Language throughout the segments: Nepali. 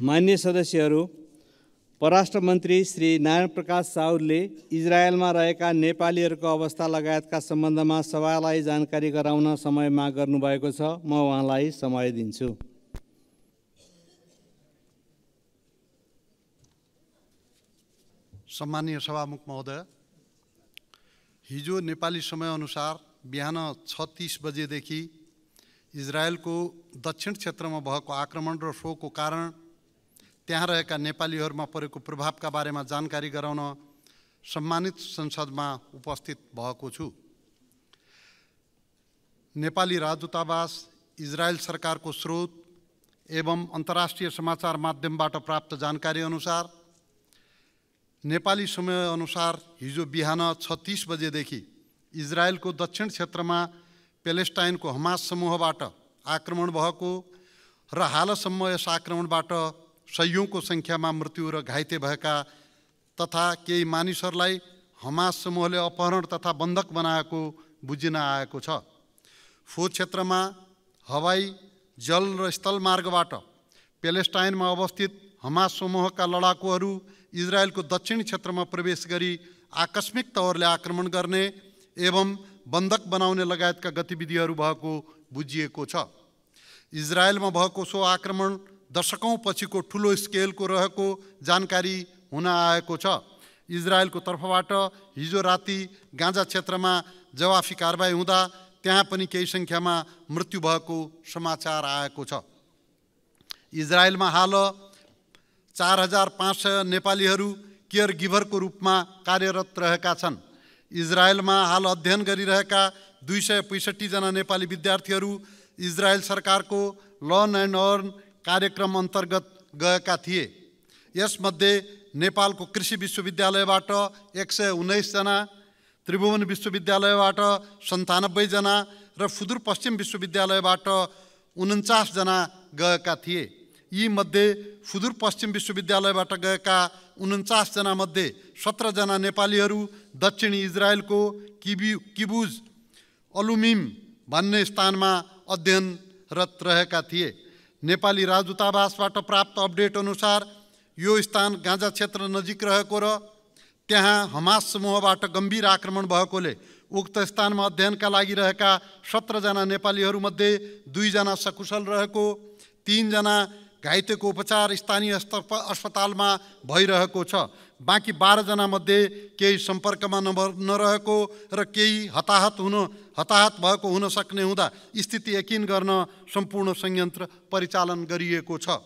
मान्य सदस्यहरू परराष्ट्र मन्त्री श्री नारायण प्रकाश साहुलले इजरायलमा रहेका नेपालीहरूको अवस्था लगायतका सम्बन्धमा सभालाई जानकारी गराउन समय माग गर्नुभएको छ म उहाँलाई समय दिन्छु सम्मानीय सभामुख महोदय हिजो नेपाली समयअनुसार बिहान छ तिस बजेदेखि इजरायलको दक्षिण क्षेत्रमा भएको आक्रमण र सोको कारण त्यहाँ रहेका नेपालीहरूमा परेको प्रभावका बारेमा जानकारी गराउन सम्मानित संसदमा उपस्थित भएको छु नेपाली राजदूतावास इजरायल सरकारको स्रोत एवं अन्तर्राष्ट्रिय समाचार माध्यमबाट प्राप्त जानकारी अनुसार नेपाली समयअनुसार हिजो बिहान छ तिस बजेदेखि इजरायलको दक्षिण क्षेत्रमा प्यालेस्टाइनको हमास समूहबाट आक्रमण भएको र हालसम्म यस आक्रमणबाट सयौँको सङ्ख्यामा मृत्यु र घाइते भएका तथा केही मानिसहरूलाई हमास समूहले अपहरण तथा बन्धक बनाएको बुझिन आएको छ फो क्षेत्रमा हवाई जल र स्थल मार्गबाट प्यालेस्टाइनमा अवस्थित हमास समूहका लडाकुहरू इजरायलको दक्षिण क्षेत्रमा प्रवेश गरी आकस्मिक तौरले आक्रमण गर्ने एवं बन्धक बनाउने लगायतका गतिविधिहरू भएको बुझिएको छ इजरायलमा भएको सो आक्रमण दशकौँ पछिको ठुलो स्केलको रहेको जानकारी हुन आएको छ इजरायलको तर्फबाट हिजो राति गाँजा क्षेत्रमा जवाफी कारवाही हुँदा त्यहाँ पनि केही सङ्ख्यामा मृत्यु भएको समाचार आएको छ इजरायलमा हाल चार हजार पाँच सय नेपालीहरू केयर गिभरको रूपमा कार्यरत रहेका छन् इजरायलमा हाल अध्ययन गरिरहेका दुई सय पैँसठीजना नेपाली विद्यार्थीहरू इजरायल सरकारको लर्न एन्ड अर्न कार्यक्रम अन्तर्गत गएका थिए यसमध्ये नेपालको कृषि विश्वविद्यालयबाट एक सय उन्नाइसजना त्रिभुवन विश्वविद्यालयबाट सन्तानब्बेजना र सुदूरपश्चिम विश्वविद्यालयबाट उन्चासजना गएका थिए यी मध्ये सुदूरपश्चिम विश्वविद्यालयबाट गएका उन्चासजना मध्ये सत्रजना नेपालीहरू दक्षिण इजरायलको किबी किबुज अलुमिम भन्ने स्थानमा अध्ययनरत रहेका थिए नेपाली राजदूतावासबाट प्राप्त अपडेट अनुसार यो स्थान गाँजा क्षेत्र नजिक रहेको र त्यहाँ हमास समूहबाट गम्भीर आक्रमण भएकोले उक्त स्थानमा अध्ययनका लागि रहेका सत्रजना नेपालीहरूमध्ये दुईजना सकुशल रहेको तिनजना घाइतेको उपचार स्थानीय अस्पतालमा भइरहेको छ बाँकी बाह्रजनामध्ये केही सम्पर्कमा नभ नरहेको र केही हताहत हुन हताहत भएको हुन सक्ने हुँदा स्थिति यकिन गर्न सम्पूर्ण संयन्त्र परिचालन गरिएको छ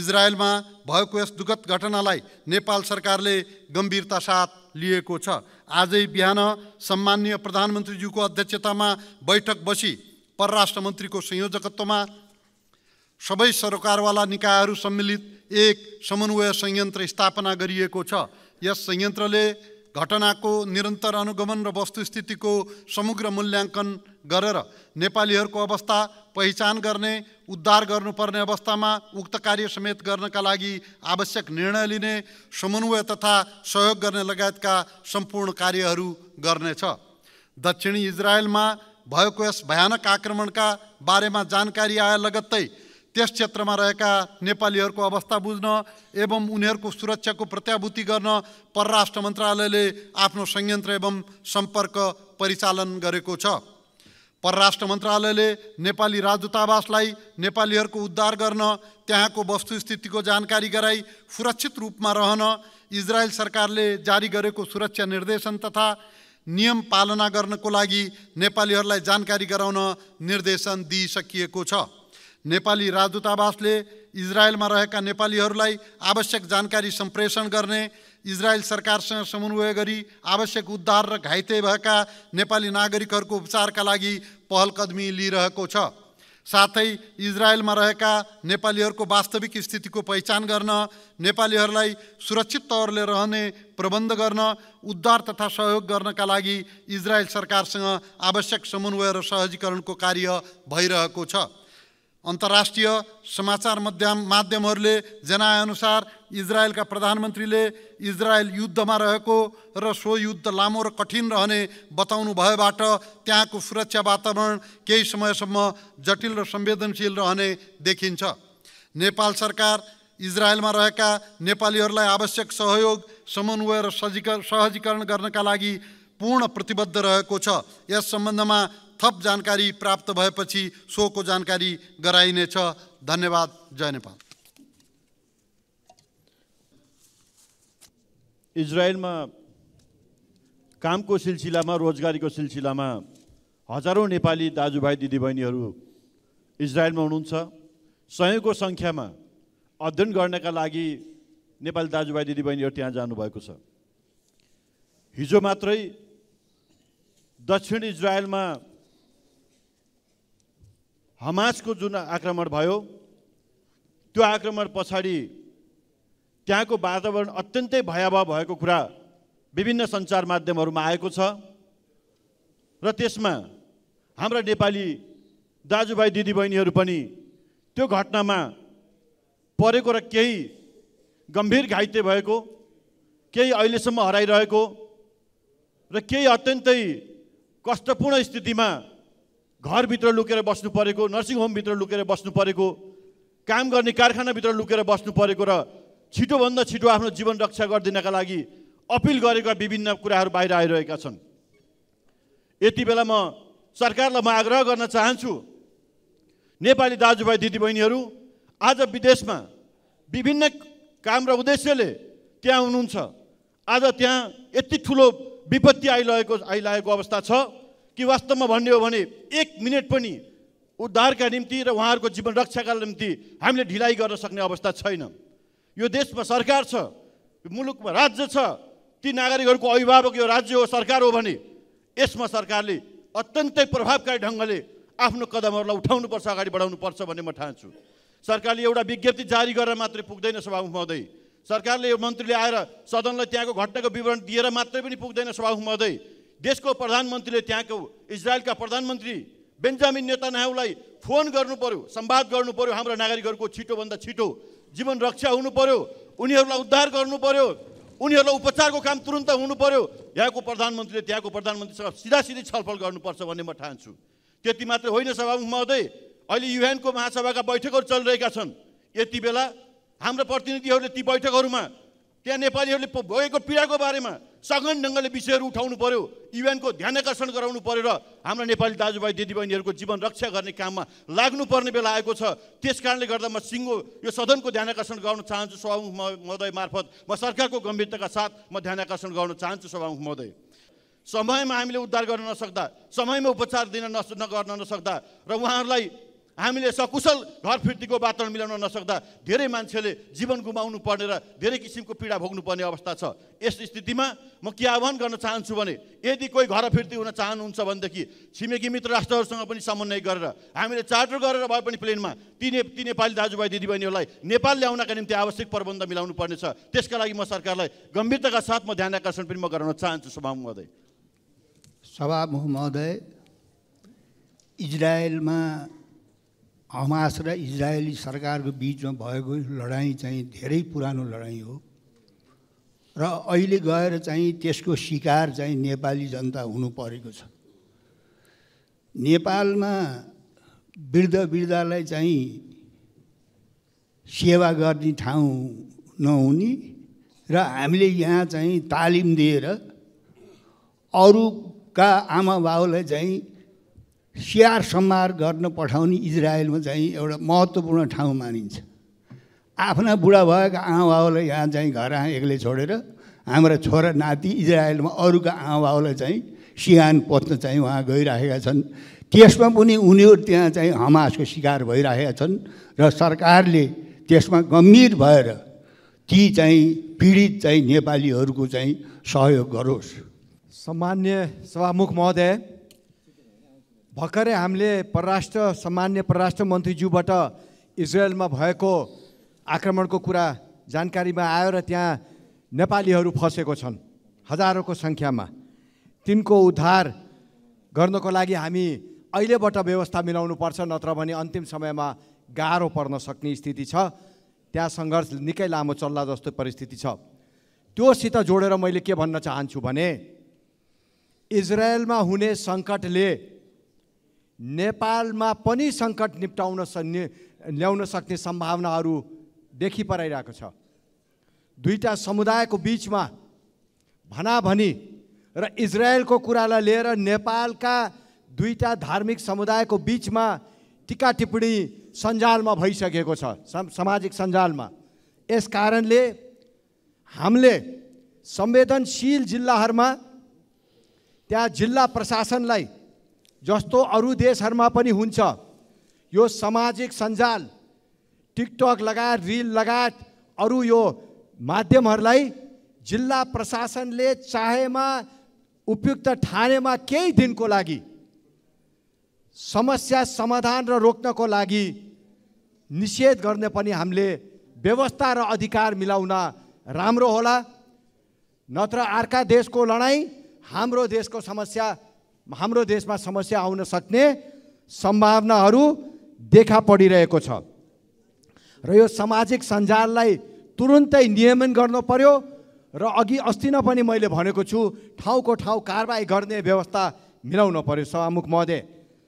इजरायलमा भएको यस दुखद घटनालाई नेपाल सरकारले गम्भीरता साथ लिएको छ आजै बिहान सम्मान्य प्रधानमन्त्रीज्यूको अध्यक्षतामा बैठक बसी परराष्ट्र मन्त्रीको संयोजकत्वमा सबै सरकारवाला निकायहरू सम्मिलित एक समन्वय संयन्त्र स्थापना गरिएको छ यस संयन्त्रले घटनाको निरन्तर अनुगमन र वस्तुस्थितिको समग्र मूल्याङ्कन गरेर नेपालीहरूको अवस्था पहिचान गर्ने उद्धार गर्नुपर्ने अवस्थामा उक्त कार्य समेत गर्नका लागि आवश्यक निर्णय लिने समन्वय तथा सहयोग गर्ने लगायतका सम्पूर्ण कार्यहरू गर्नेछ दक्षिणी इजरायलमा भएको यस भयानक आक्रमणका बारेमा जानकारी आए लगत्तै त्यस क्षेत्रमा रहेका नेपालीहरूको अवस्था बुझ्न एवं उनीहरूको सुरक्षाको प्रत्याभूति गर्न परराष्ट्र मन्त्रालयले आफ्नो संयन्त्र एवं सम्पर्क परिचालन गरेको छ परराष्ट्र मन्त्रालयले नेपाली राजदूतावासलाई नेपालीहरूको उद्धार गर्न त्यहाँको वस्तुस्थितिको जानकारी गराई सुरक्षित रूपमा रहन इजरायल सरकारले जारी गरेको सुरक्षा निर्देशन तथा नियम पालना गर्नको लागि नेपालीहरूलाई जानकारी गराउन निर्देशन दिइसकिएको छ नेपाली राजदूतावासले इजरायलमा रहेका नेपालीहरूलाई आवश्यक जानकारी सम्प्रेषण गर्ने इजरायल सरकारसँग समन्वय गरी आवश्यक उद्धार र घाइते भएका नेपाली नागरिकहरूको उपचारका लागि पहलकदमी लिइरहेको छ साथै इजरायलमा रहेका नेपालीहरूको वास्तविक स्थितिको पहिचान गर्न नेपालीहरूलाई सुरक्षित तौरले रहने प्रबन्ध गर्न उद्धार तथा सहयोग गर्नका लागि इजरायल सरकारसँग आवश्यक समन्वय र सहजीकरणको कार्य भइरहेको छ अन्तर्राष्ट्रिय समाचार माध्यम माध्यमहरूले जनाएअनुसार इजरायलका प्रधानमन्त्रीले इजरायल युद्धमा रहेको र सो युद्ध लामो र कठिन रहने बताउनु भएबाट त्यहाँको सुरक्षा वातावरण केही समयसम्म जटिल र संवेदनशील रहने देखिन्छ नेपाल सरकार इजरायलमा रहेका नेपालीहरूलाई आवश्यक सहयोग समन्वय र सहजीकरण गर्नका लागि पूर्ण प्रतिबद्ध रहेको छ यस सम्बन्धमा थप जानकारी प्राप्त भएपछि सोको जानकारी गराइनेछ धन्यवाद जय नेपाल इजरायलमा कामको सिलसिलामा रोजगारीको सिलसिलामा हजारौँ नेपाली दाजुभाइ दिदीबहिनीहरू इजरायलमा हुनुहुन्छ सयौँको सङ्ख्यामा अध्ययन गर्नका लागि नेपाली दाजुभाइ दिदीबहिनीहरू त्यहाँ जानुभएको छ हिजो मात्रै दक्षिण इजरायलमा हमासको जुन आक्रमण भयो त्यो आक्रमण पछाडि त्यहाँको वातावरण अत्यन्तै भयावह भएको कुरा विभिन्न सञ्चार माध्यमहरूमा आएको छ र त्यसमा हाम्रा नेपाली दाजुभाइ दिदीबहिनीहरू पनि त्यो घटनामा परेको र केही गम्भीर घाइते भएको केही अहिलेसम्म हराइरहेको र केही अत्यन्तै कष्टपूर्ण स्थितिमा घरभित्र लुकेर बस्नु परेको नर्सिङ होमभित्र लुकेर बस्नु परेको काम गर्ने कारखानाभित्र लुकेर बस्नु परेको र छिटोभन्दा छिटो आफ्नो जीवन रक्षा गरिदिनका लागि अपिल गरेका विभिन्न कुराहरू बाहिर आइरहेका छन् यति बेला म सरकारलाई म आग्रह गर्न चाहन्छु नेपाली दाजुभाइ दिदीबहिनीहरू आज विदेशमा विभिन्न काम र उद्देश्यले त्यहाँ हुनुहुन्छ आज त्यहाँ यति ठुलो विपत्ति आइरहेको आइलागेको अवस्था छ कि वास्तवमा भन्ने हो भने एक मिनट पनि उद्धारका निम्ति र उहाँहरूको जीवन रक्षाका निम्ति हामीले ढिलाइ गर्न सक्ने अवस्था छैन यो देशमा सरकार छ मुलुकमा राज्य छ ती नागरिकहरूको अभिभावक यो राज्य हो सरकार हो भने यसमा सरकारले अत्यन्तै प्रभावकारी ढङ्गले आफ्नो कदमहरूलाई उठाउनुपर्छ अगाडि बढाउनुपर्छ भन्ने म ठान्छु सरकारले एउटा विज्ञप्ति जारी गरेर मात्रै पुग्दैन सभामुख महोदय सरकारले यो मन्त्रीले आएर सदनलाई त्यहाँको घटनाको विवरण दिएर मात्रै पनि पुग्दैन सभामुख महोदय देशको प्रधानमन्त्रीले त्यहाँको इजरायलका प्रधानमन्त्री बेन्जामिन नेतान्याहुलाई फोन गर्नु पर्यो सम्वाद गर्नु पर्यो हाम्रा नागरिकहरूको छिटोभन्दा छिटो जीवन रक्षा हुनु पर्यो उनीहरूलाई उद्धार गर्नु पर्यो उनीहरूलाई उपचारको काम तुरन्त हुनु पर्यो यहाँको प्रधानमन्त्रीले त्यहाँको प्रधानमन्त्रीसँग सिधा सिधै छलफल गर्नुपर्छ भन्ने म ठान्छु त्यति मात्र होइन सभामुख महोदय अहिले युएनको महासभाका बैठकहरू चलिरहेका छन् यति बेला हाम्रा प्रतिनिधिहरूले ती बैठकहरूमा त्यहाँ नेपालीहरूले भएको पीडाको बारेमा सघन ढङ्गले विषयहरू उठाउनु पऱ्यो युएनको ध्यान आकर्षण गराउनु पऱ्यो र हाम्रा नेपाली दाजुभाइ दिदीबहिनीहरूको जीवन रक्षा गर्ने काममा लाग्नुपर्ने बेला आएको छ त्यस कारणले गर्दा म सिङ्गो यो सदनको ध्यान आकर्षण गर्न चाहन्छु सभामुख महोदय मार्फत म सरकारको गम्भीरताका साथ म ध्यान आकर्षण गर्न चाहन्छु सभामुख महोदय समयमा हामीले उद्धार गर्न नसक्दा समयमा उपचार दिन नस नगर्न नसक्दा र उहाँहरूलाई हामीले सकुशल घर फिर्तीको वातावरण मिलाउन नसक्दा धेरै मान्छेले जीवन गुमाउनु पर्ने र धेरै किसिमको पीडा भोग्नुपर्ने अवस्था छ यस स्थितिमा म के आह्वान गर्न चाहन्छु भने यदि कोही घर फिर्ती हुन चाहनुहुन्छ भनेदेखि छिमेकी मित्र राष्ट्रहरूसँग पनि समन्वय गरेर हामीले चार्टर गरेर भए पनि प्लेनमा ती ने ती नेपाली दाजुभाइ दिदीबहिनीहरूलाई नेपाल ल्याउनका निम्ति आवश्यक प्रबन्ध मिलाउनु पर्नेछ त्यसका लागि म सरकारलाई गम्भीरताका साथ म ध्यान आकर्षण पनि म गराउन चाहन्छु सभा महोदय सभा महोदय इजरायलमा हमास र इजरायली सरकारको बिचमा भएको लडाइँ चाहिँ धेरै पुरानो लडाइँ हो र अहिले गएर चाहिँ त्यसको शिकार चाहिँ नेपाली जनता हुनु परेको छ नेपालमा वृद्ध वृद्धलाई चाहिँ सेवा गर्ने ठाउँ नहुने र हामीले यहाँ चाहिँ तालिम दिएर अरूका आमा बाउलाई चाहिँ स्याहार सम्हार गर्न पठाउने इजरायलमा चाहिँ एउटा महत्त्वपूर्ण ठाउँ मानिन्छ आफ्ना बुढा भएका आमाबाबुलाई यहाँ चाहिँ घर एक्लै छोडेर हाम्रा छोरा नाति इजरायलमा अरूका आमाबाबुलाई चाहिँ सिहान पोत्न चाहिँ उहाँ गइराखेका छन् त्यसमा पनि उनीहरू त्यहाँ चाहिँ हमासको शिकार भइरहेका छन् र सरकारले त्यसमा गम्भीर भएर ती चाहिँ पीडित चाहिँ नेपालीहरूको चाहिँ सहयोग गरोस् सामान्य सभामुख महोदय भर्खरै हामीले परराष्ट्र सामान्य परराष्ट्र मन्त्रीज्यूबाट इजरायलमा भएको आक्रमणको कुरा जानकारीमा आयो र त्यहाँ नेपालीहरू फसेको छन् हजारौँको सङ्ख्यामा तिनको उद्धार गर्नको लागि हामी अहिलेबाट व्यवस्था मिलाउनु पर्छ नत्र भने अन्तिम समयमा गाह्रो पर्न सक्ने स्थिति छ त्यहाँ सङ्घर्ष निकै लामो चल्ला जस्तो परिस्थिति छ त्योसित जोडेर मैले के भन्न चाहन्छु भने इजरायलमा हुने सङ्कटले नेपालमा पनि सङ्कट निप्टाउन सक्ने ल्याउन सक्ने सम्भावनाहरू देखि पराइरहेको छ दुईवटा समुदायको बिचमा भना भनी र इजरायलको कुरालाई लिएर नेपालका दुईवटा धार्मिक समुदायको बिचमा टिका टिप्पणी सञ्जालमा भइसकेको छ सामाजिक सञ्जालमा यस कारणले हामीले संवेदनशील जिल्लाहरूमा त्यहाँ जिल्ला प्रशासनलाई जस्तो अरू देशहरूमा पनि हुन्छ यो सामाजिक सञ्जाल टिकटक लगायत रिल लगायत अरू यो माध्यमहरूलाई जिल्ला प्रशासनले चाहेमा उपयुक्त ठानेमा केही दिनको लागि समस्या समाधान र रोक्नको लागि निषेध गर्ने पनि हामीले व्यवस्था र अधिकार मिलाउन राम्रो होला नत्र अर्का देशको लडाइँ हाम्रो देशको समस्या हाम्रो देशमा समस्या आउन सक्ने सम्भावनाहरू देखा परिरहेको छ र यो सामाजिक सञ्जाललाई तुरुन्तै नियमन गर्नु पर्यो र अघि अस्ति नै पनि मैले भनेको छु ठाउँको ठाउँ कारवाही गर्ने व्यवस्था मिलाउनु पर्यो सभामुख महोदय